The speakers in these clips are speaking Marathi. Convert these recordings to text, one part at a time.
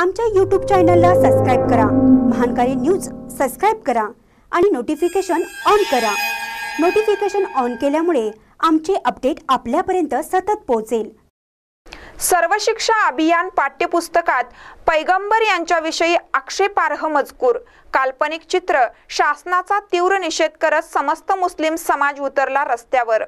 आमच्या यूट्यूब चॅनलला सबस्क्राईब करा महानकारी न्यूज सबस्क्राईब करा आणि नोटिफिकेशन ऑन करा नोटिफिकेशन ऑन केल्यामुळे आमचे अपडेट आपल्यापर्यंत सतत पोहोचेल सर्वशिक्षा शिक्षा अभियान पाठ्यपुस्तकात पैगंबर यांच्याविषयी आक्षेपार्ह मजकूर काल्पनिक चित्र शासनाचा तीव्र निषेध करत समस्त मुस्लिम समाज उतरला रस्त्यावर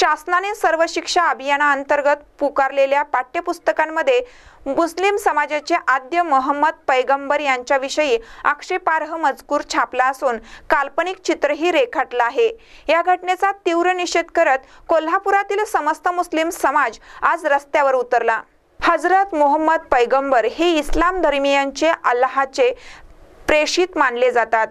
शासनाने सर्व शिक्षा अभियानाअंतर्गत पुकारलेल्या पाठ्यपुस्तकांमध्ये मुस्लिम समाजाचे आद्य मोहम्मद पैगंबर यांच्याविषयी आक्षेपार्ह मजकूर छापला असून काल्पनिक चित्रही रेखाटला आहे या घटनेचा तीव्र निषेध करत कोल्हापुरातील समस्त मुस्लिम समाज आज रस्त्यावर उतरला हजरत मोहम्मद पैगंबर हे इस्लाम धर्मियांचे अल्लाहाचे प्रेषित मानले जातात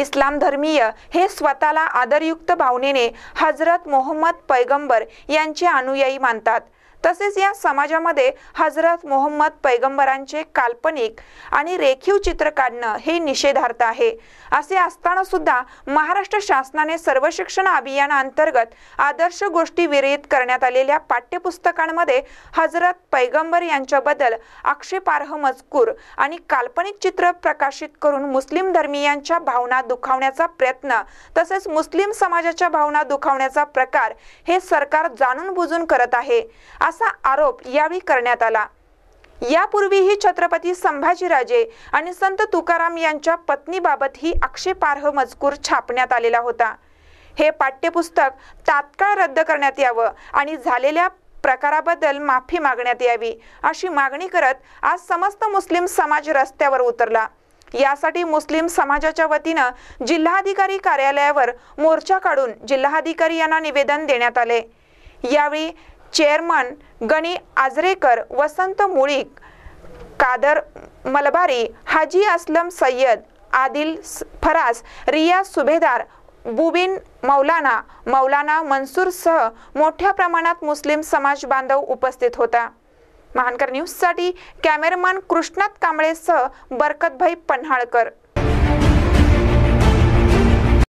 इस्लाम धर्मीय हे स्वतःला आदरयुक्त भावनेने हजरत मोहम्मद पैगंबर यांचे अनुयायी मानतात तसेच या समाजामध्ये हजरत मोहम्मद पैगंबरांचे काल्पनिक आणि रेखीव चित्र काढणं हे निषेधार्थ आहे असे असताना सुद्धा महाराष्ट्र शासनाने सर्व शिक्षण अभियानाअंतर्गत आदर्श गोष्टी विरहित करण्यात आलेल्या पाठ्यपुस्तकांमध्ये हजरत पैगंबर यांच्याबद्दल आक्षेपार्ह मजकूर आणि काल्पनिक चित्र प्रकाशित करून मुस्लिम धर्मीयांच्या भावना दुखावण्याचा प्रयत्न तसेच मुस्लिम समाजाच्या भावना दुखावण्याचा प्रकार हे सरकार जाणून बुजून करत आहे असा आरोप यावेळी करण्यात आला यापूर्वीही छत्रपती संभाजीराजे आणि संत तुकाराम यांच्या पत्नीबाबत ही आक्षेपार्ह मजकूर छापण्यात आलेला होता हे पाठ्यपुस्तक तात्काळ रद्द करण्यात यावं आणि झालेल्या प्रकाराबद्दल माफी मागण्यात यावी अशी मागणी करत आज समस्त मुस्लिम समाज रस्त्यावर उतरला यासाठी मुस्लिम समाजाच्या वतीनं जिल्हाधिकारी कार्यालयावर मोर्चा काढून जिल्हाधिकारी यांना निवेदन देण्यात आले यावेळी चेअरमन गणी आजरेकर वसंत मुळीक कादर मलबारी हाजी असलम सय्यद आदिल फरास रिया सुभेदार बुबिन मौलाना मौलाना सह मोठ्या प्रमाणात मुस्लिम समाज बांधव उपस्थित होता महानकर न्यूजसाठी कॅमेरामन कृष्णात कांबळेसह बरकतभाई पन्हाळकर